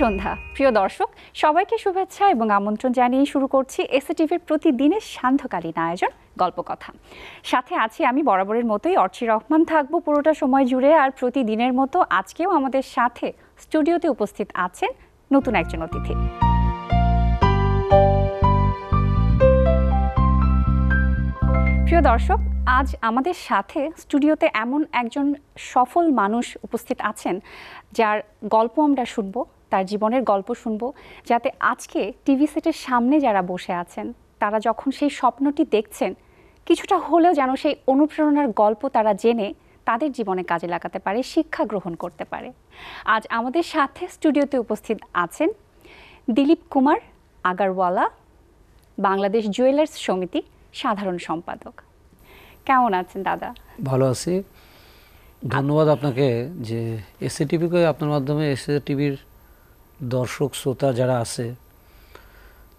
সন্ধ্যা প্রিয় দর্শক সবাইকে শুভেচ্ছা এবং আমন্ত্রণ জানিয়ে শুরু করছি এসএটিভির প্রতিদিনের সান্ধ্যকালীন আয়োজন গল্প কথা সাথে আছি আমি বরাবরের মতোই অর্চি রহমান থাকবো পুরোটা সময় জুড়ে আর প্রতিদিনের মতো আজকেও আমাদের সাথে স্টুডিওতে উপস্থিত আছেন নতুন একজন অতিথি প্রিয় দর্শক আজ আমাদের সাথে স্টুডিওতে এমন একজন সফল মানুষ উপস্থিত আছেন যার গল্প আমরা শুনব তার জীবনের গল্প শুনব যাতে আজকে টিভি সেটের সামনে যারা বসে আছেন তারা যখন সেই স্বপ্নটি দেখছেন কিছুটা হলেও যেন সেই অনুপ্রেরণার গল্প তারা জেনে তাদের জীবনে কাজে লাগাতে পারে শিক্ষা গ্রহণ করতে পারে আজ আমাদের সাথে স্টুডিওতে উপস্থিত আছেন দিলীপ কুমার আগারওয়ালা বাংলাদেশ জুয়েলার্স সমিতি সাধারণ সম্পাদক কেমন আছেন দাদা ভালো আছি ধন্যবাদ আপনাকে যে এসএ করে আপনার মাধ্যমে এসএ টিভির দর্শক শ্রোতা যারা আছে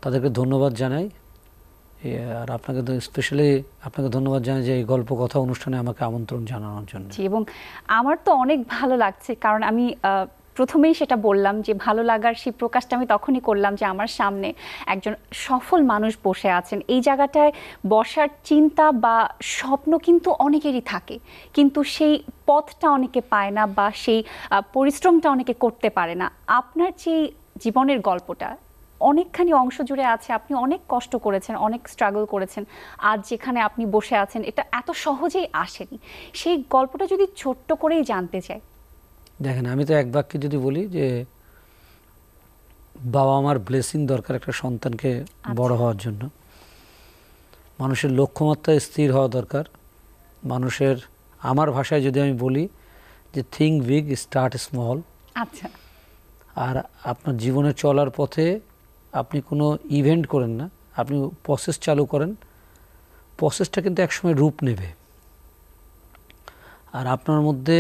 তাদেরকে ধন্যবাদ জানাই আর আপনাকে স্পেশালি আপনাকে ধন্যবাদ জানাই যে এই গল্প কথা অনুষ্ঠানে আমাকে আমন্ত্রণ জানানোর জন্য এবং আমার তো অনেক ভালো লাগছে কারণ আমি প্রথমেই সেটা বললাম যে ভালো লাগার সেই প্রকাশটা আমি তখনই করলাম যে আমার সামনে একজন সফল মানুষ বসে আছেন এই জায়গাটায় বসার চিন্তা বা স্বপ্ন কিন্তু অনেকেরই থাকে কিন্তু সেই পথটা অনেকে পায় না বা সেই পরিশ্রমটা অনেকে করতে পারে না আপনার যে জীবনের গল্পটা অনেকখানি অংশ জুড়ে আছে আপনি অনেক কষ্ট করেছেন অনেক স্ট্রাগল করেছেন আজ যেখানে আপনি বসে আছেন এটা এত সহজেই আসেনি সেই গল্পটা যদি ছোট্ট করেই জানতে চায় দেখেন আমি তো এক বাক্যে যদি বলি যে বাবা আমার ব্লেসিং দরকার একটা সন্তানকে আচ্ছা। বড় হওয়ার জন্য মানুষের লক্ষ্যমাত্রা স্থির হওয়া দরকার মানুষের আমার ভাষায় যদি আমি বলি যে থিঙ্ক বিগ স্টার্ট স্মল আচ্ছা আর আপনার জীবনে চলার পথে আপনি কোনো ইভেন্ট করেন না আপনি প্রসেস চালু করেন প্রসেসটা কিন্তু একসময় রূপ নেবে আর আপনার মধ্যে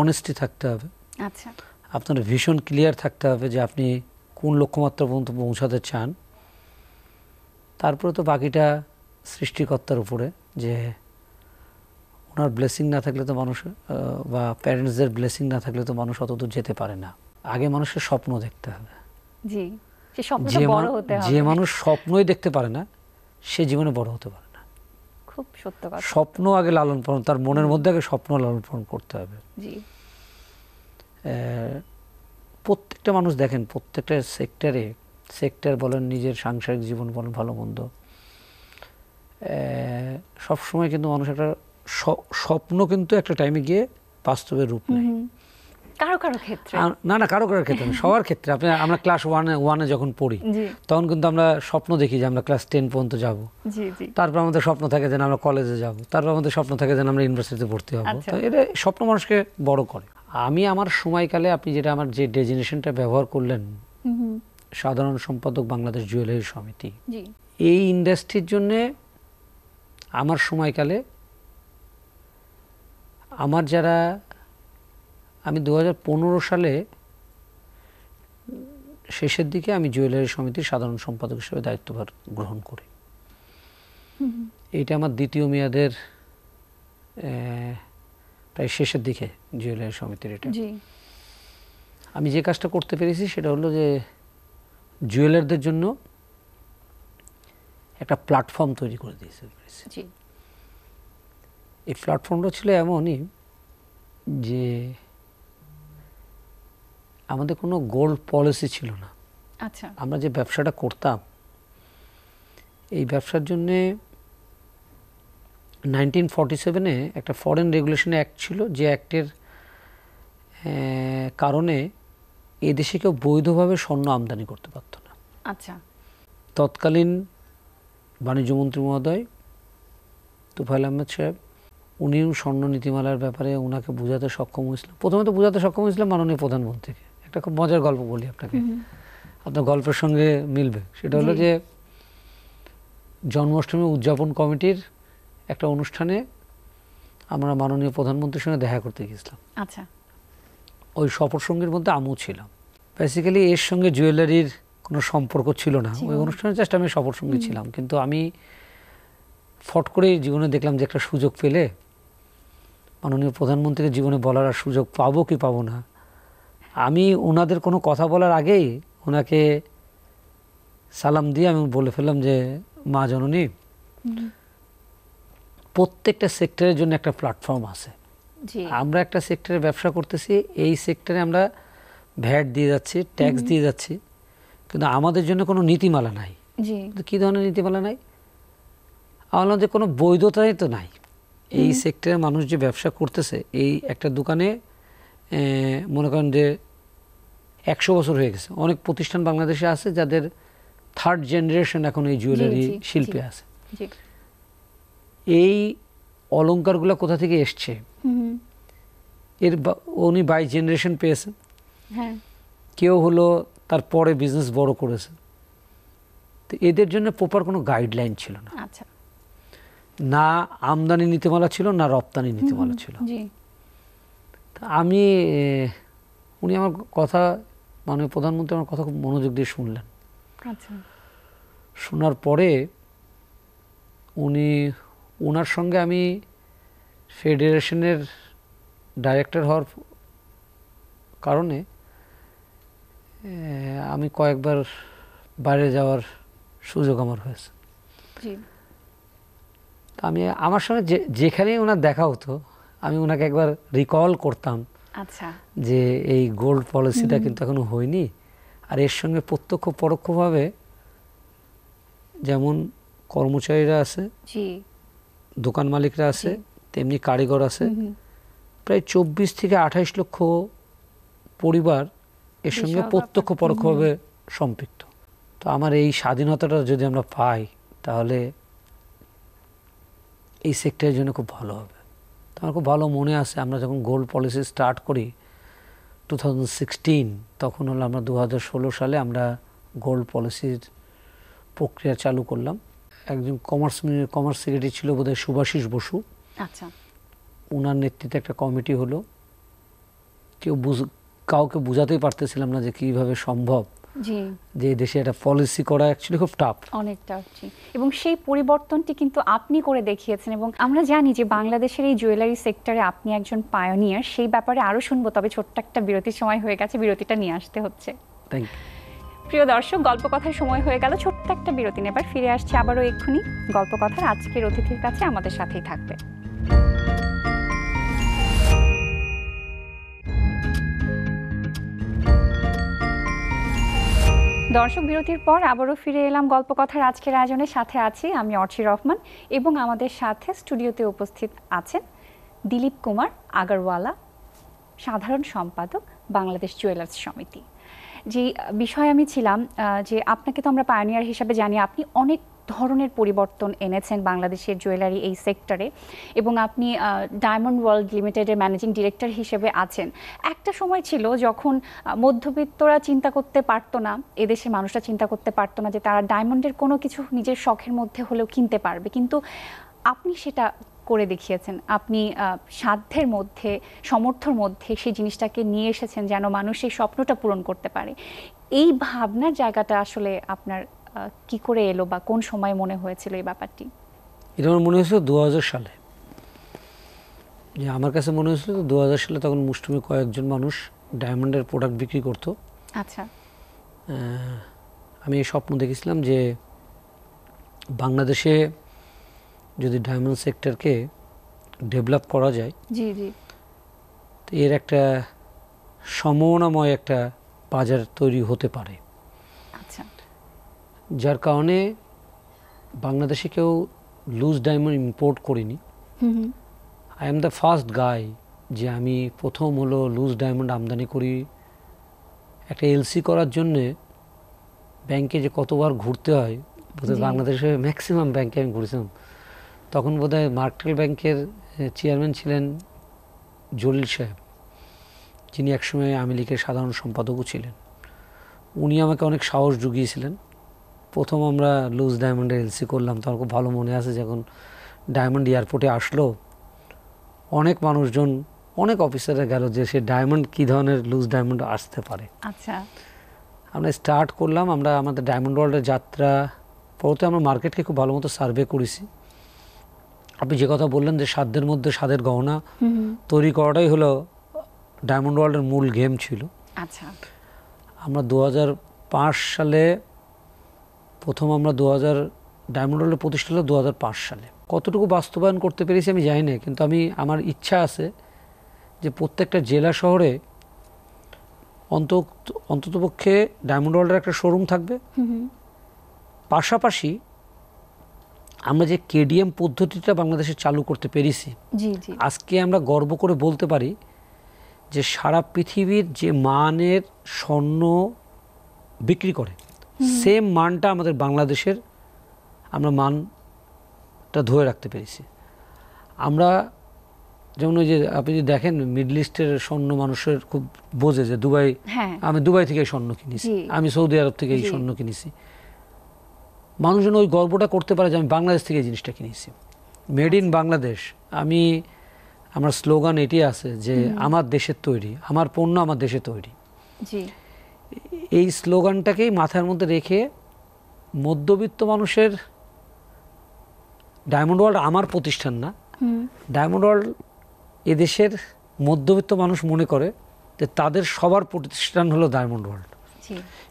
অনেস্টি থাকতে হবে আচ্ছা। আপনার ভীষণ ক্লিয়ার থাকতে হবে যে আপনি কোন লক্ষ্যমাত্রা পর্যন্ত পৌঁছাতে চান তারপরে তো বাকিটা সৃষ্টিকর্তার উপরে যে ওনার ব্লেসিং না থাকলে তো মানুষ বা প্যারেন্টসদের ব্লেসিং না থাকলে তো মানুষ অতদূর যেতে পারে না আগে মানুষের স্বপ্ন দেখতে হবে যে মানুষ স্বপ্নই দেখতে পারে না সে জীবনে বড় হতে পারে খুব সত্য কথা স্বপ্ন আগে লালন পালন তার মনের মধ্যে আগে স্বপ্ন লালন পালন করতে হবে জি প্রত্যেকটা মানুষ দেখেন প্রত্যেকটা সেক্টরে সেক্টর বলেন নিজের সাংসারিক জীবন বলেন ভালো মন্দ সবসময় কিন্তু মানুষ একটা স্বপ্ন কিন্তু একটা টাইমে গিয়ে বাস্তবের রূপ নেয় কারো কারো ক্ষেত্রে না না কারো কারো ক্ষেত্রে সবার ক্ষেত্রে আপনি আমরা ক্লাস ওয়ানে ওয়ানে যখন পড়ি তখন কিন্তু আমরা স্বপ্ন দেখি যে আমরা ক্লাস টেন পর্যন্ত যাবো তারপর আমাদের স্বপ্ন থাকে যেন আমরা কলেজে যাব তারপর আমাদের স্বপ্ন থাকে যেন আমরা ইউনিভার্সিটিতে ভর্তি হবো আচ্ছা। তো এটা স্বপ্ন মানুষকে বড় করে আমি আমার সময়কালে আপনি যেটা আমার যে ডেজিনেশনটা ব্যবহার করলেন সাধারণ সম্পাদক বাংলাদেশ জুয়েলারি সমিতি এই ইন্ডাস্ট্রির জন্যে আমার সময়কালে আমার যারা আমি দু সালে শেষের দিকে আমি জুয়েলারি সমিতির সাধারণ সম্পাদক হিসেবে দায়িত্বভার গ্রহণ করি এটা আমার দ্বিতীয় মেয়াদের প্রায় শেষের দিকে জুয়েলারি সমিতির এটা আমি যে কাজটা করতে পেরেছি সেটা হলো যে জুয়েলারদের জন্য একটা প্ল্যাটফর্ম তৈরি করে দিয়েছে এই প্ল্যাটফর্মটা ছিল এমনই যে আমাদের কোনো গোল পলিসি ছিল না আচ্ছা আমরা যে ব্যবসাটা করতাম এই ব্যবসার জন্যে নাইনটিন ফর্টি সেভেনে একটা ফরেন রেগুলেশন অ্যাক্ট ছিল যে অ্যাক্টের কারণে এ দেশে কেউ বৈধভাবে স্বর্ণ আমদানি করতে পারত না আচ্ছা তৎকালীন বাণিজ্যমন্ত্রী মহোদয় তুফাইল আহমেদ সাহেব উনিও স্বর্ণ নীতিমালার ব্যাপারে ওনাকে বোঝাতে সক্ষম হয়েছিলেন প্রথমে তো বোঝাতে সক্ষম হয়েছিলেন মাননীয় প্রধানমন্ত্রীকে একটা খুব মজার গল্প বলি আপনাকে আপনার গল্পের সঙ্গে মিলবে সেটা হলো যে জন্মাষ্টমী উদযাপন কমিটির একটা অনুষ্ঠানে আমরা মাননীয় প্রধানমন্ত্রীর সঙ্গে দেখা করতে গেছিলাম আচ্ছা ওই সফর সঙ্গীর মধ্যে আমু ছিলাম বেসিক্যালি এর সঙ্গে জুয়েলারির কোনো সম্পর্ক ছিল না ওই অনুষ্ঠানের চেষ্টা আমি সফর সঙ্গী ছিলাম কিন্তু আমি ফট করেই জীবনে দেখলাম যে একটা সুযোগ পেলে মাননীয় প্রধানমন্ত্রীকে জীবনে বলার আর সুযোগ পাবো কি পাবো না আমি ওনাদের কোনো কথা বলার আগেই ওনাকে সালাম দিয়ে আমি বলে ফেললাম যে মা জননী প্রত্যেকটা সেক্টরের জন্য একটা প্ল্যাটফর্ম আছে আমরা একটা সেক্টরে ব্যবসা করতেছি এই সেক্টরে আমরা ভ্যাট দিয়ে যাচ্ছি ট্যাক্স দিয়ে যাচ্ছি কিন্তু আমাদের জন্য কোনো নীতিমালা নাই কী ধরনের নীতিমালা নাই আমার যে কোনো বৈধতাই তো নাই এই সেক্টরের মানুষ যে ব্যবসা করতেছে এই একটা দোকানে মনে করেন যে একশো বছর হয়ে গেছে অনেক প্রতিষ্ঠান বাংলাদেশে আছে যাদের থার্ড জেনারেশন এখন এই জুয়েলারি শিল্পে আছে এই অলঙ্কারগুলো কোথা থেকে এসছে এর উনি বাই জেনারেশন পেয়েছেন কেউ হলো তারপরে বিজনেস বড় করেছে তো এদের জন্য প্রপার কোনো গাইডলাইন ছিল না আচ্ছা না আমদানি নীতিমালা ছিল না রপ্তানি নীতিমালা ছিল আমি উনি আমার কথা মাননীয় প্রধানমন্ত্রী আমার কথা খুব মনোযোগ দিয়ে শুনলেন আচ্ছা। শোনার পরে উনি ওনার সঙ্গে আমি ফেডারেশনের ডাইরেক্টর হওয়ার কারণে আমি কয়েকবার বাইরে যাওয়ার সুযোগ আমার হয়েছে আমি আমার সঙ্গে যেখানেই ওনার দেখা হতো আমি ওনাকে একবার রিকল করতাম আচ্ছা। যে এই গোল্ড পলিসিটা কিন্তু এখনো হয়নি আর এর সঙ্গে প্রত্যক্ষ পরোক্ষভাবে যেমন কর্মচারীরা আছে দোকান মালিকরা আছে তেমনি কারিগর আছে প্রায় চব্বিশ থেকে আঠাইশ লক্ষ পরিবার এর সঙ্গে প্রত্যক্ষ পরোক্ষভাবে সম্পৃক্ত তো আমার এই স্বাধীনতাটা যদি আমরা পাই তাহলে এই সেক্টরের জন্য খুব ভালো হবে তো আমার খুব ভালো মনে আছে আমরা যখন গোল্ড পলিসি স্টার্ট করি টু তখন হলো আমরা দু সালে আমরা গোল্ড পলিসির প্রক্রিয়া চালু করলাম একজন কমার্স কমার্স সেক্রেটারি ছিল বোধহয় সুভাষিস বসু আচ্ছা ওনার নেতৃত্বে একটা কমিটি হলো কেউ বুঝ কাউকে বোঝাতেই পারতেছিলাম না যে কীভাবে সম্ভব জি যে দেশে একটা পলিসি করা অ্যাকচুয়ালি খুব টাফ অনেক টাফ জি এবং সেই পরিবর্তনটি কিন্তু আপনি করে দেখিয়েছেন এবং আমরা জানি যে বাংলাদেশের এই জুয়েলারি সেক্টরে আপনি একজন পায়োনিয়ার সেই ব্যাপারে আরো শুনবো তবে ছোট্ট একটা বিরতির সময় হয়ে গেছে বিরতিটা নিয়ে আসতে হচ্ছে থ্যাংক ইউ প্রিয় দর্শক গল্প কথার সময় হয়ে গেল ছোট্ট একটা বিরতি নেবার ফিরে আসছে আবারও এক্ষুনি গল্প কথার আজকের অতিথির কাছে আমাদের সাথেই থাকবে দর্শক বিরতির পর আবারও ফিরে এলাম গল্প কথার আজকের আয়োজনের সাথে আছি আমি অর্চি রহমান এবং আমাদের সাথে স্টুডিওতে উপস্থিত আছেন দিলীপ কুমার আগরওয়ালা সাধারণ সম্পাদক বাংলাদেশ জুয়েলার্স সমিতি যে বিষয় আমি ছিলাম যে আপনাকে তো আমরা পায়নিয়ার হিসাবে জানি আপনি অনেক ধরনের পরিবর্তন এনেছেন বাংলাদেশের জুয়েলারি এই সেক্টরে এবং আপনি ডায়মন্ড ওয়ার্ল্ড লিমিটেডের ম্যানেজিং ডিরেক্টর হিসেবে আছেন একটা সময় ছিল যখন মধ্যবিত্তরা চিন্তা করতে পারতো না এদেশের মানুষরা চিন্তা করতে পারতো না যে তারা ডায়মন্ডের কোনো কিছু নিজের শখের মধ্যে হলেও কিনতে পারবে কিন্তু আপনি সেটা করে দেখিয়েছেন আপনি সাধ্যের মধ্যে সমর্থর মধ্যে সেই জিনিসটাকে নিয়ে এসেছেন যেন মানুষ সেই স্বপ্নটা পূরণ করতে পারে এই ভাবনার জায়গাটা আসলে আপনার কি করে এলো বা কোন সময় মনে হয়েছিল এই ব্যাপারটি এটা আমার মনে হয়েছিল দু সালে যে আমার কাছে মনে হয়েছিল তো দু সালে তখন মুষ্টিমে কয়েকজন মানুষ ডায়মন্ডের প্রোডাক্ট বিক্রি করতো আচ্ছা আমি স্বপ্ন দেখেছিলাম যে বাংলাদেশে যদি ডায়মন্ড সেক্টরকে ডেভেলপ করা যায় জি জি তো এর একটা সমনাময় একটা বাজার তৈরি হতে পারে যার কারণে বাংলাদেশে কেউ লুজ ডায়মন্ড ইম্পোর্ট করিনি I am the first guy যে আমি প্রথম হলো লুজ ডায়মন্ড আমদানি করি একটা এলসি করার জন্যে ব্যাংকে যে কতবার ঘুরতে হয় বোধহয় বাংলাদেশে ম্যাক্সিমাম ব্যাংকে আমি ঘুরেছিলাম তখন বোধহয় মার্কেল ব্যাংকের চেয়ারম্যান ছিলেন জলিল সাহেব যিনি একসময় আমি লীগের সাধারণ সম্পাদকও ছিলেন উনি আমাকে অনেক সাহস জুগিয়েছিলেন প্রথম আমরা লুজ ডায়মন্ডের এলসি করলাম তার খুব ভালো মনে আছে যখন ডায়মন্ড এয়ারপোর্টে আসলো অনেক মানুষজন অনেক অফিসারে গেল যে সে ডায়মন্ড কী ধরনের লুজ ডায়মন্ড আসতে পারে আচ্ছা আমরা স্টার্ট করলাম আমরা আমাদের ডায়মন্ড ওয়ার্ল্ডের যাত্রা পরতে আমরা মার্কেটকে খুব ভালো মতো সার্ভে করেছি আপনি যে কথা বললেন যে সাধ্যের মধ্যে সাদের গহনা তৈরি করাটাই হলো ডায়মন্ড ওয়ার্ল্ডের মূল গেম ছিল আচ্ছা আমরা দু সালে প্রথম আমরা দু হাজার ডায়মন্ড প্রতিষ্ঠা হলো দু সালে কতটুকু বাস্তবায়ন করতে পেরেছি আমি জানি না কিন্তু আমি আমার ইচ্ছা আছে যে প্রত্যেকটা জেলা শহরে অন্ত অন্ততপক্ষে ডায়মন্ড ওয়ার্ল্ডের একটা শোরুম থাকবে পাশাপাশি আমরা যে কেডিএম পদ্ধতিটা বাংলাদেশে চালু করতে পেরেছি আজকে আমরা গর্ব করে বলতে পারি যে সারা পৃথিবীর যে মানের স্বর্ণ বিক্রি করে সেম মানটা আমাদের বাংলাদেশের আমরা মানটা ধরে রাখতে পেরেছি আমরা যেমন ওই যে আপনি যদি দেখেন মিডল ইস্টের স্বর্ণ মানুষের খুব বোঝে যে দুবাই হ্যাঁ। আমি দুবাই থেকে স্বর্ণ কিনেছি আমি সৌদি আরব থেকে এই স্বর্ণ কিনেছি মানুষজন ওই গল্পটা করতে পারে যে আমি বাংলাদেশ থেকে এই জিনিসটা কিনেছি মেড ইন আচ্ছা। বাংলাদেশ আমি আমার স্লোগান এটি আছে যে আমার দেশের তৈরি আমার পণ্য আমার দেশে তৈরি এই স্লোগানটাকেই মাথার মধ্যে রেখে মধ্যবিত্ত মানুষের ডায়মন্ড ওয়ার্ল্ড আমার প্রতিষ্ঠান না ডায়মন্ড ওয়ার্ল্ড এদেশের মধ্যবিত্ত মানুষ মনে করে যে তাদের সবার প্রতিষ্ঠান হলো ডায়মন্ড ওয়ার্ল্ড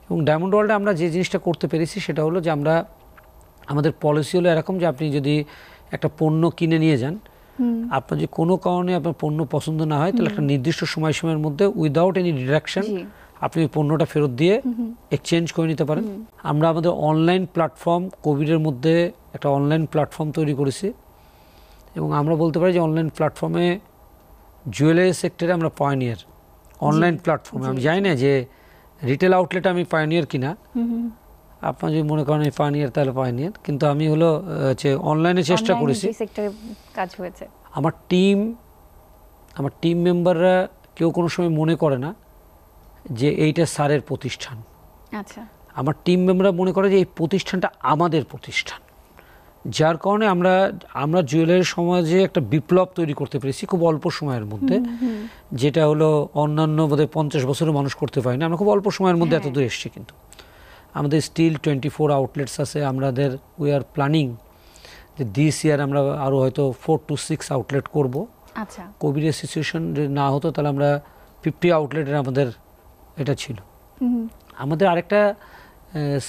এবং ডায়মন্ড ওয়ার্ল্ডে আমরা যে জিনিসটা করতে পেরেছি সেটা হলো যে আমরা আমাদের পলিসি হলো এরকম যে আপনি যদি একটা পণ্য কিনে নিয়ে যান আপনার যদি কোনো কারণে আপনার পণ্য পছন্দ না হয় তাহলে একটা নির্দিষ্ট সময়সীমার মধ্যে উইদাউট এনি ডিডাকশন আপনি পণ্যটা ফেরত দিয়ে এক্সচেঞ্জ করে নিতে পারেন আমরা আমাদের অনলাইন প্ল্যাটফর্ম কোভিডের মধ্যে একটা অনলাইন প্ল্যাটফর্ম তৈরি করেছি এবং আমরা বলতে পারি যে অনলাইন প্ল্যাটফর্মে জুয়েলারি সেক্টরে আমরা পয়নিয়ার অনলাইন প্ল্যাটফর্মে আমি জানি না যে রিটেল আউটলেট আমি পায়নিয়ার কিনা আপনার যদি মনে করেন পয়নিয়ার তাহলে পয়নিয়ার কিন্তু আমি হলো হচ্ছে অনলাইনে চেষ্টা করেছি কাজ হয়েছে আমার টিম আমার টিম মেম্বাররা কেউ কোনো সময় মনে করে না যে এইটা স্যারের প্রতিষ্ঠান আচ্ছা আমার টিম মেম্বাররা মনে করে যে এই প্রতিষ্ঠানটা আমাদের প্রতিষ্ঠান যার কারণে আমরা আমরা জুয়েলারি সমাজে একটা বিপ্লব তৈরি করতে পেরেছি খুব অল্প সময়ের মধ্যে যেটা হলো অন্যান্য বোধহয় পঞ্চাশ বছরের মানুষ করতে পারি না আমরা খুব অল্প সময়ের মধ্যে এত হ্যাঁ। দূর এসেছি কিন্তু আমাদের স্টিল টোয়েন্টি ফোর আউটলেটস আছে আমাদের উই আর প্ল্যানিং যে দিস ইয়ার আমরা আরও হয়তো ফোর টু সিক্স আউটলেট করবো আচ্ছা কোভিডের সিচুয়েশন যদি না হতো তাহলে আমরা ফিফটি আউটলেটের আমাদের এটা ছিল আমাদের আরেকটা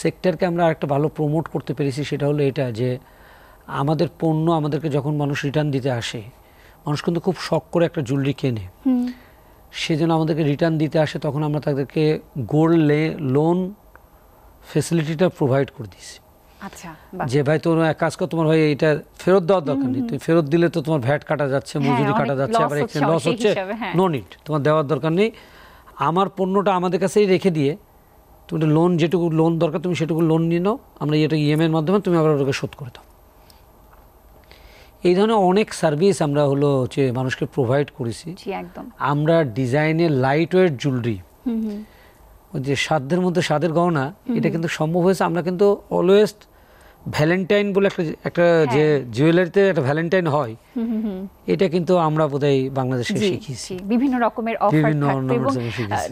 সেক্টরকে আমরা আরেকটা ভালো প্রমোট করতে পেরেছি সেটা হলো এটা যে আমাদের পণ্য আমাদেরকে যখন মানুষ রিটার্ন দিতে আসে মানুষ কিন্তু খুব শখ করে একটা জুয়েলারি কেনে সেজন্য আমাদেরকে রিটার্ন দিতে আসে তখন আমরা তাদেরকে গোল্ড লে লোন ফেসিলিটিটা প্রোভাইড করে দিয়েছি আচ্ছা, যে ভাই তোমার এক কাজ কর তোমার ভাই এটা ফেরত দেওয়ার দরকার নেই তুমি ফেরত দিলে তো তোমার ভ্যাট কাটা যাচ্ছে হ্যাঁ, মজুরি কাটা যাচ্ছে আবার এখানে লস হচ্ছে নো নিট হ্যাঁ। তোমার দেওয়ার দরকার নেই আমার পণ্যটা আমাদের কাছেই রেখে দিয়ে তুমি একটা লোন যেটুকু লোন দরকার তুমি সেটুকু লোন নিয়ে নাও আমরা এটা ইএমআইয়ের মাধ্যমে তুমি আবার ওটাকে শোধ করে দাও এই ধরনের অনেক সার্ভিস আমরা হলো যে মানুষকে প্রোভাইড করেছি আমরা ডিজাইনের লাইট ওয়েট জুয়েলারি যে সাধ্যের মধ্যে সাধের গহনা এটা কিন্তু সম্ভব হয়েছে আমরা কিন্তু অলওয়েস্ট ভ্যালেন্টাইন বলে একটা একটা হ্যাঁ। যে জুয়েলারিতে একটা ভ্যালেন্টাইন হয় এটা কিন্তু আমরা বোধহয় বাংলাদেশে শিখেছি বিভিন্ন রকমের অফার থাকবে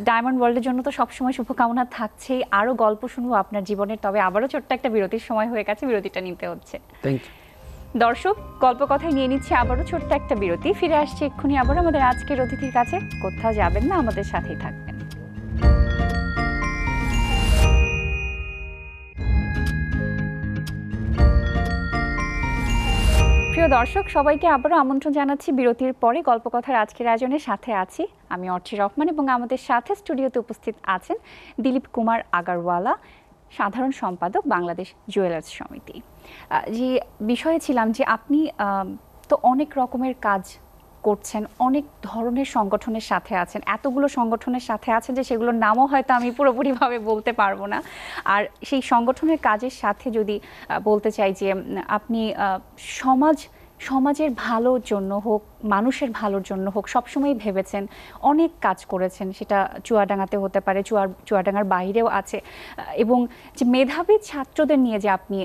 ডায়মন্ড ওয়ার্ল্ডের জন্য তো সবসময় শুভকামনা থাকছেই আরো গল্প শুনবো আপনার জীবনের তবে আবারও ছোট্ট একটা বিরতির সময় হয়ে গেছে বিরতিটা নিতে হচ্ছে থ্যাংক ইউ দর্শক গল্প কথায় নিয়ে নিচ্ছে আবারও ছোট্ট একটা বিরতি ফিরে আসছে এক্ষুনি আবার আমাদের আজকের অতিথির কাছে কোথাও যাবেন না আমাদের সাথেই থাকবেন প্রিয় দর্শক সবাইকে আবারও আমন্ত্রণ জানাচ্ছি বিরতির পরে গল্পকথার আজকের আয়োজনের সাথে আছি আমি অর্চি রহমান এবং আমাদের সাথে স্টুডিওতে উপস্থিত আছেন দিলীপ কুমার আগারওয়ালা সাধারণ সম্পাদক বাংলাদেশ জুয়েলার্স সমিতি যে বিষয়ে ছিলাম যে আপনি তো অনেক রকমের কাজ করছেন অনেক ধরনের সংগঠনের সাথে আছেন এতগুলো সংগঠনের সাথে আছেন যে সেগুলোর নামও হয়তো আমি পুরোপুরিভাবে বলতে পারবো না আর সেই সংগঠনের কাজের সাথে যদি বলতে চাই যে আপনি সমাজ সমাজের ভালোর জন্য হোক মানুষের ভালোর জন্য হোক সবসময় ভেবেছেন অনেক কাজ করেছেন সেটা চুয়াডাঙ্গাতে হতে পারে চুয়ার চুয়াডাঙ্গার বাইরেও আছে এবং যে মেধাবী ছাত্রদের নিয়ে যে আপনি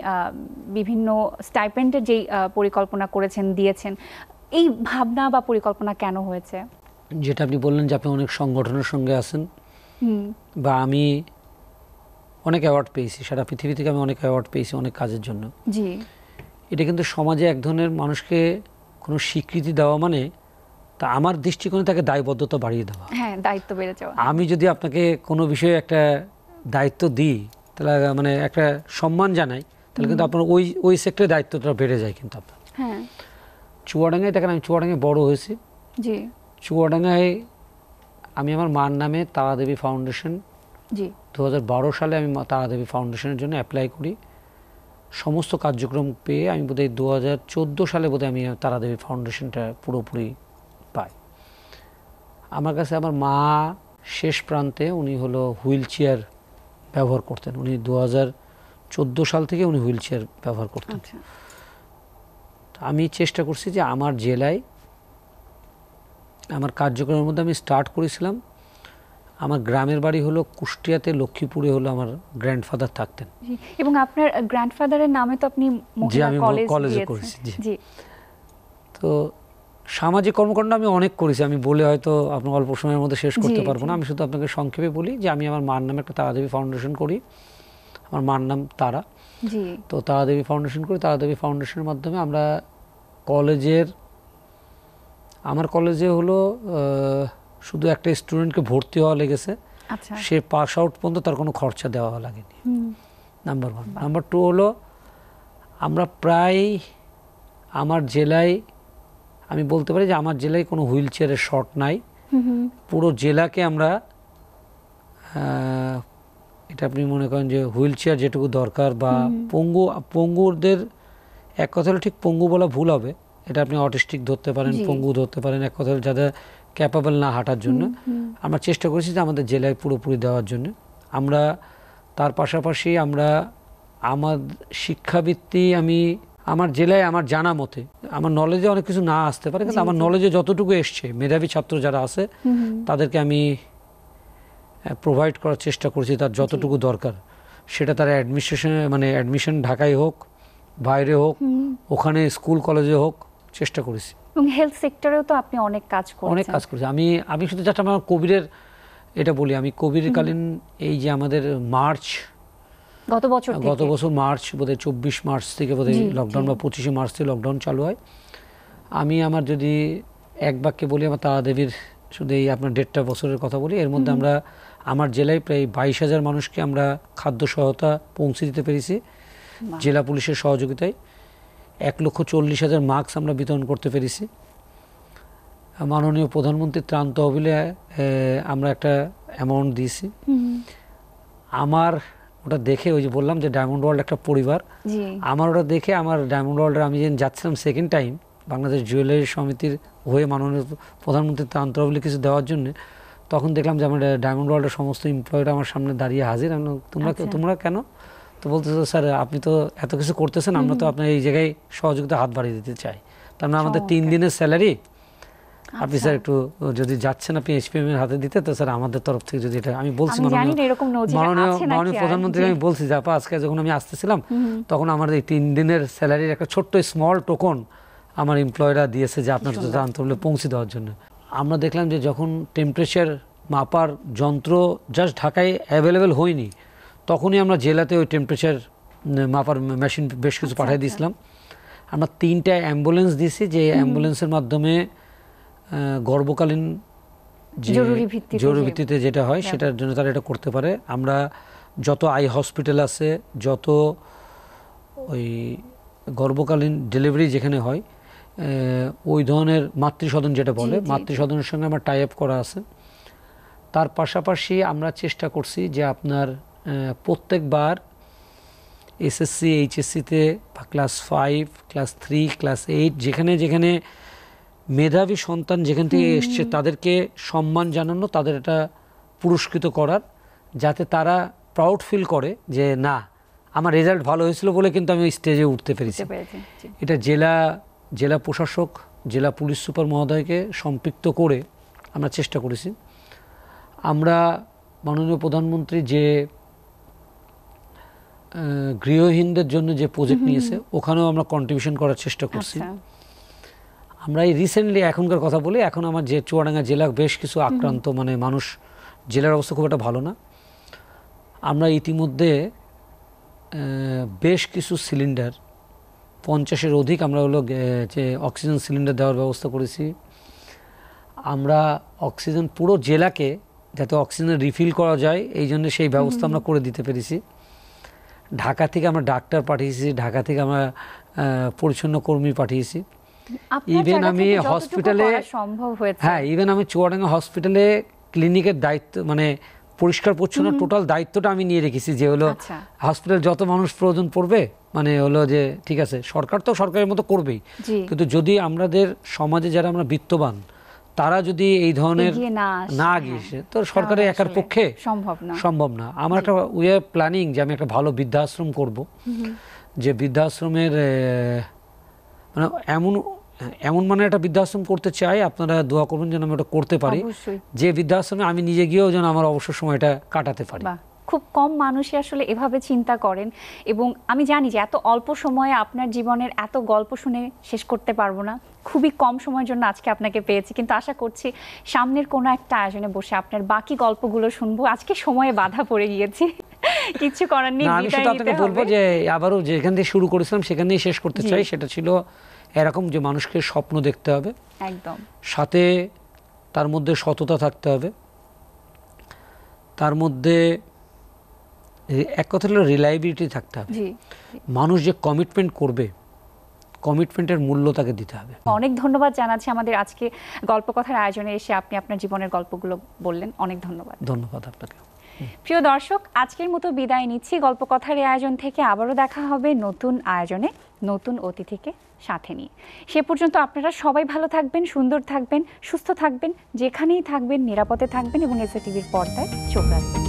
বিভিন্ন স্টাইপেন্ডের যেই পরিকল্পনা করেছেন দিয়েছেন এই ভাবনা বা পরিকল্পনা কেন হয়েছে যেটা আপনি বললেন যে আপনি অনেক সংগঠনের সঙ্গে আছেন বা আমি অনেক অ্যাওয়ার্ড পেয়েছি সারা পৃথিবী থেকে আমি অনেক অ্যাওয়ার্ড পেয়েছি অনেক কাজের জন্য জি এটা কিন্তু সমাজে এক ধরনের মানুষকে কোনো স্বীকৃতি দেওয়া মানে তা আমার দৃষ্টিকোণে তাকে দায়বদ্ধতা বাড়িয়ে দেওয়া হ্যাঁ দায়িত্ব বেড়ে যাওয়া আমি যদি আপনাকে কোনো বিষয়ে একটা দায়িত্ব দিই তাহলে মানে একটা সম্মান জানাই তাহলে কিন্তু আপনার ওই ওই সেক্টরে দায়িত্বটা বেড়ে যায় কিন্তু আপনার হ্যাঁ চুয়াডাঙ্গায় দেখেন আমি চুয়াডাঙ্গায় বড় হয়েছি জি চুয়াডাঙ্গায় আমি আমার মার নামে তারাদেবী ফাউন্ডেশন জি দু সালে আমি তারাদেবী ফাউন্ডেশনের জন্য অ্যাপ্লাই করি সমস্ত কার্যক্রম পেয়ে আমি বোধহয় দু হাজার চোদ্দো সালে বোধহয় আমি তারাদেবী ফাউন্ডেশনটা পুরোপুরি পাই আমার কাছে আমার মা শেষ প্রান্তে উনি হলো হুইল চেয়ার ব্যবহার করতেন উনি দু হাজার সাল থেকে উনি হুইল চেয়ার ব্যবহার করতেন আচ্ছা। আমি চেষ্টা করছি যে আমার জেলায় আমার কার্যক্রমের মধ্যে আমি স্টার্ট করেছিলাম আমার গ্রামের বাড়ি হলো কুষ্টিয়াতে লক্ষ্মীপুরে হলো আমার গ্র্যান্ডফাদার থাকতেন এবং আপনার গ্র্যান্ডফাদারের নামে তো আপনি জি আমি কলেজে করেছি জি তো সামাজিক কর্মকাণ্ড আমি অনেক করেছি আমি বলে হয়তো আপনার অল্প সময়ের মধ্যে শেষ করতে পারবো না আমি শুধু আপনাকে সংক্ষেপে বলি যে আমি আমার মার নামে একটা তারাদেবী ফাউন্ডেশন করি আমার মার নাম তারা তো তারা দেবী ফাউন্ডেশন করি তারা দেবী ফাউন্ডেশনের মাধ্যমে আমরা কলেজের আমার কলেজে হলো শুধু একটা স্টুডেন্টকে ভর্তি হওয়া লেগেছে আচ্ছা। সে পাস আউট পর্যন্ত তার কোনো খরচা দেওয়া লাগেনি নাম্বার ওয়ান নাম্বার টু হলো আমরা প্রায় আমার জেলায় আমি বলতে পারি যে আমার জেলায় কোনো হুইল চেয়ারের শর্ট নাই পুরো জেলাকে আমরা এটা আপনি মনে করেন যে হুইল চেয়ার যেটুকু দরকার বা পঙ্গু পঙ্গুদের এক কথা হলো ঠিক পঙ্গু বলা ভুল হবে এটা আপনি অটিস্টিক ধরতে পারেন পঙ্গু ধরতে পারেন এক কথা যাদের ক্যাপাবল না হাঁটার জন্য আমরা চেষ্টা করেছি যে আমাদের জেলায় পুরোপুরি দেওয়ার জন্য আমরা তার পাশাপাশি আমরা আমার শিক্ষাবৃত্তি আমি আমার জেলায় আমার জানা মতে আমার নলেজে অনেক কিছু না আসতে পারে কিন্তু আমার নলেজে যতটুকু এসছে মেধাবী ছাত্র যারা আছে তাদেরকে আমি প্রোভাইড করার চেষ্টা করছি তার যতটুকু দরকার সেটা তার অ্যাডমিনিস্ট্রেশনে মানে অ্যাডমিশন ঢাকায় হোক বাইরে হোক ওখানে স্কুল কলেজে হোক চেষ্টা করেছি এবং হেলথ সেক্টরেও তো আপনি অনেক কাজ করেছেন অনেক কাজ করেছি আমি আমি শুধু যেটা আমার কোভিডের এটা বলি আমি কোভিডকালীন এই যে আমাদের মার্চ গত বছর গত বছর মার্চ বোধহয় চব্বিশ মার্চ থেকে বোধহয় লকডাউন বা পঁচিশে মার্চ থেকে লকডাউন চালু হয় আমি আমার যদি এক বাক্যে বলি আমার তারা দেবীর শুধু এই আপনার দেড়টা বছরের কথা বলি এর মধ্যে আমরা আমার জেলায় প্রায় বাইশ হাজার মানুষকে আমরা খাদ্য সহায়তা পৌঁছে দিতে পেরেছি জেলা পুলিশের সহযোগিতায় এক লক্ষ চল্লিশ হাজার মাস্ক আমরা বিতরণ করতে পেরেছি মাননীয় প্রধানমন্ত্রী ত্রাণ তহবিলে আমরা একটা অ্যামাউন্ট দিয়েছি আমার ওটা দেখে ওই যে বললাম যে ডায়মন্ড ওয়ার্ল্ড একটা পরিবার আমার ওটা দেখে আমার ডায়মন্ড ওয়ার্ল্ডে আমি যেন যাচ্ছিলাম সেকেন্ড টাইম বাংলাদেশ জুয়েলারি সমিতির হয়ে মাননীয় প্রধানমন্ত্রী ত্রাণ তহবিলে কিছু দেওয়ার জন্য তখন দেখলাম যে আমার ডায়মন্ড ওয়ার্ল্ডের সমস্ত এমপ্লয়িরা আমার সামনে দাঁড়িয়ে হাজির তোমরা আচ্ছা। তোমরা কেন তো বলতেছো স্যার আপনি তো এত কিছু করতেছেন আমরা তো আপনার এই জায়গায় সহযোগিতা হাত বাড়িয়ে দিতে চাই তার মানে আমাদের তিন দিনের স্যালারি আপনি আচ্ছা। স্যার একটু যদি যাচ্ছেন আপনি এসপিএম এর হাতে দিতে তো স্যার আমাদের তরফ থেকে যদি এটা আমি বলছি মাননীয় মাননীয় প্রধানমন্ত্রী আমি বলছি যে আপা আজকে যখন আমি আসতেছিলাম তখন আমার এই তিন দিনের স্যালারির একটা ছোট্ট স্মল টোকন আমার এমপ্লয়রা দিয়েছে যে আপনার আন্তর্জাতিক পৌঁছে দেওয়ার জন্য আমরা দেখলাম যে যখন টেম্পারেচার মাপার যন্ত্র জাস্ট ঢাকায় অ্যাভেলেবেল হয়নি তখনই আমরা জেলাতে ওই টেম্পারেচার মাপার মেশিন বেশ কিছু আচ্ছা, পাঠিয়ে আচ্ছা। দিয়েছিলাম আমরা তিনটা অ্যাম্বুলেন্স দিয়েছি যে অ্যাম্বুলেন্সের মাধ্যমে গর্ভকালীন জরুরি ভিত্তিতে যেটা হয় আচ্ছা। সেটার জন্য তারা এটা করতে পারে আমরা যত আই হসপিটাল আছে যত ওই গর্ভকালীন ডেলিভারি যেখানে হয় ওই ধরনের মাতৃসদন যেটা বলে মাতৃসদনের সঙ্গে আমার টাই আপ করা আছে তার পাশাপাশি আমরা চেষ্টা করছি যে আপনার প্রত্যেকবার এসএসসি এইচএসসিতে বা class five class three class eight যেখানে যেখানে মেধাবী সন্তান যেখান থেকে এসছে তাদেরকে সম্মান জানানো তাদের এটা পুরস্কৃত করার যাতে তারা প্রাউড ফিল করে যে না আমার রেজাল্ট ভালো হয়েছিল বলে কিন্তু আমি স্টেজে উঠতে পেরেছি এটা জেলা জেলা প্রশাসক জেলা পুলিশ সুপার মহোদয়কে সম্পৃক্ত করে আমরা চেষ্টা করেছি আমরা মাননীয় প্রধানমন্ত্রী যে গৃহহীনদের জন্য যে প্রজেক্ট নিয়েছে ওখানেও আমরা কন্ট্রিবিউশন করার চেষ্টা করছি আচ্ছা। আমরা এই রিসেন্টলি এখনকার কথা বলি এখন আমার যে চুয়াডাঙ্গা জেলা বেশ কিছু আক্রান্ত মানে মানুষ জেলার অবস্থা খুব একটা ভালো না আমরা ইতিমধ্যে বেশ কিছু সিলিন্ডার পঞ্চাশের অধিক আমরা হলো যে অক্সিজেন সিলিন্ডার দেওয়ার ব্যবস্থা করেছি আমরা অক্সিজেন পুরো জেলাকে যাতে অক্সিজেন রিফিল করা যায় এই জন্য সেই ব্যবস্থা আমরা করে দিতে পেরেছি ঢাকা থেকে আমরা ডাক্তার পাঠিয়েছি ঢাকা থেকে আমরা পরিচ্ছন্ন কর্মী পাঠিয়েছি ইভেন আমি হসপিটালে সম্ভব হয়েছে হ্যাঁ ইভেন আমি চুয়াডাঙ্গা হসপিটালে ক্লিনিকের দায়িত্ব মানে পরিষ্কার পরিচ্ছন্ন টোটাল দায়িত্বটা আমি নিয়ে রেখেছি যে হলো হসপিটাল আচ্ছা। যত মানুষ প্রয়োজন পড়বে মানে হলো যে ঠিক আছে সরকার তো সরকারের মতো করবেই কিন্তু যদি আমাদের সমাজে যারা আমরা বিত্তবান তারা যদি এই ধরনের না গিয়েছে হ্যাঁ। তো সরকারের একার পক্ষে সম্ভব না সম্ভব না আমার একটা উয়ে প্ল্যানিং যে আমি একটা ভালো বৃদ্ধাশ্রম করব যে বৃদ্ধাশ্রমের মানে এমন এমন মানে একটা বৃদ্ধাশ্রম করতে চাই আপনারা দোয়া করুন যেন আমি ওটা করতে পারি যে বৃদ্ধাশ্রমে আমি নিজে গিয়েও যেন আমার অবসর সময়টা কাটাতে পারি খুব কম মানুষই আসলে এভাবে চিন্তা করেন এবং আমি জানি যে এত অল্প সময়ে আপনার জীবনের এত গল্প শুনে শেষ করতে পারবো না খুবই কম সময়ের জন্য আজকে আপনাকে পেয়েছি কিন্তু আশা করছি সামনের কোনো একটা আয়োজনে বসে আপনার বাকি গল্পগুলো শুনবো আজকে সময়ে বাধা পড়ে গিয়েছি কিছু করার নেই আমি সেটা আপনাকে বলবো যে আবারও যেখান থেকে শুরু করেছিলাম সেখানেই শেষ করতে চাই সেটা ছিল এরকম যে মানুষকে স্বপ্ন দেখতে হবে একদম সাথে তার মধ্যে সততা থাকতে হবে তার মধ্যে এক কথা হলো রিলায়েবিলিটি থাকতে হবে মানুষ যে কমিটমেন্ট করবে কমিটমেন্টের মূল্য তাকে দিতে হবে অনেক ধন্যবাদ জানাচ্ছি আমাদের আজকে গল্প কথার আয়োজনে এসে আপনি আপনার জীবনের গল্পগুলো বললেন অনেক ধন্যবাদ ধন্যবাদ আপনাকে প্রিয় দর্শক আজকের মতো বিদায় নিচ্ছি গল্পকথার এই আয়োজন থেকে আবারও দেখা হবে নতুন আয়োজনে নতুন অতিথিকে সাথে নিয়ে সে পর্যন্ত আপনারা সবাই ভালো থাকবেন সুন্দর থাকবেন সুস্থ থাকবেন যেখানেই থাকবেন নিরাপদে থাকবেন এবং এসএ টিভির পর্দায় চোখ রাখবেন